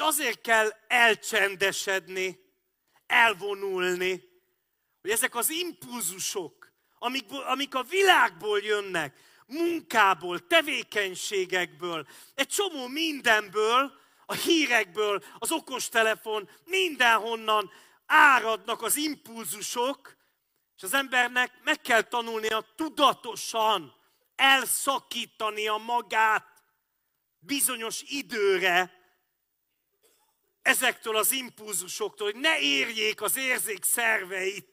azért kell elcsendesedni, elvonulni, hogy ezek az impulzusok, amik, amik a világból jönnek, munkából, tevékenységekből, egy csomó mindenből, a hírekből, az okostelefon, mindenhonnan áradnak az impulzusok, és az embernek meg kell tanulnia tudatosan elszakítani a magát bizonyos időre ezektől az impulzusoktól, hogy ne érjék az érzék szerveit,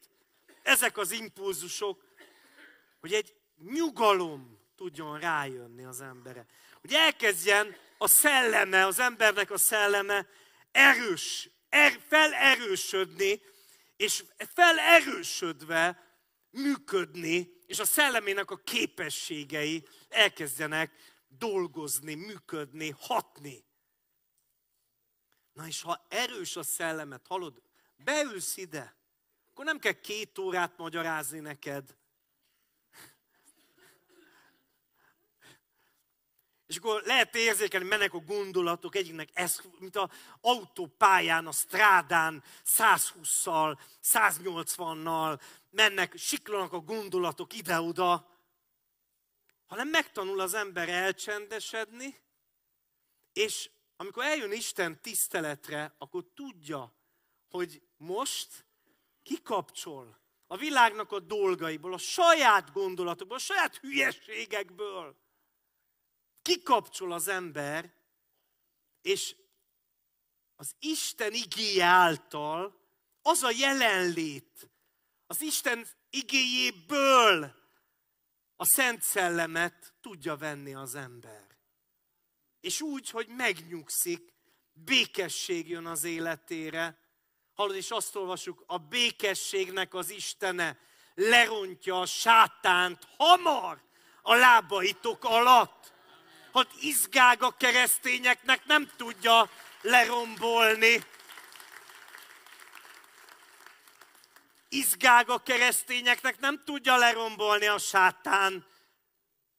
ezek az impulzusok, hogy egy nyugalom tudjon rájönni az embere. Hogy elkezdjen a szelleme, az embernek a szelleme erős, er, felerősödni, és felerősödve működni, és a szellemének a képességei elkezdenek dolgozni, működni, hatni. Na és ha erős a szellemet, hallod, beülsz ide, akkor nem kell két órát magyarázni neked. És akkor lehet érzékelni, mennek a gondolatok egyiknek, ez, mint az autópályán, a strádán, 120-szal, 180-nal, mennek, siklanak a gondolatok ide-oda, hanem megtanul az ember elcsendesedni, és amikor eljön Isten tiszteletre, akkor tudja, hogy most kikapcsol a világnak a dolgaiból, a saját gondolatokból, a saját hülyeségekből. Kikapcsol az ember, és az Isten igéje által az a jelenlét, az Isten igéjéből a Szent Szellemet tudja venni az ember. És úgy, hogy megnyugszik, békesség jön az életére. Hallod, és azt olvasjuk, a békességnek az Istene lerontja a sátánt hamar a lábaitok alatt. Hát izgág a keresztényeknek nem tudja lerombolni. Izgág a keresztényeknek nem tudja lerombolni a sátán,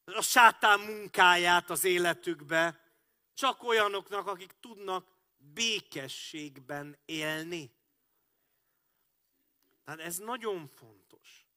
a sátán munkáját az életükbe. Csak olyanoknak, akik tudnak békességben élni. Tehát ez nagyon fontos.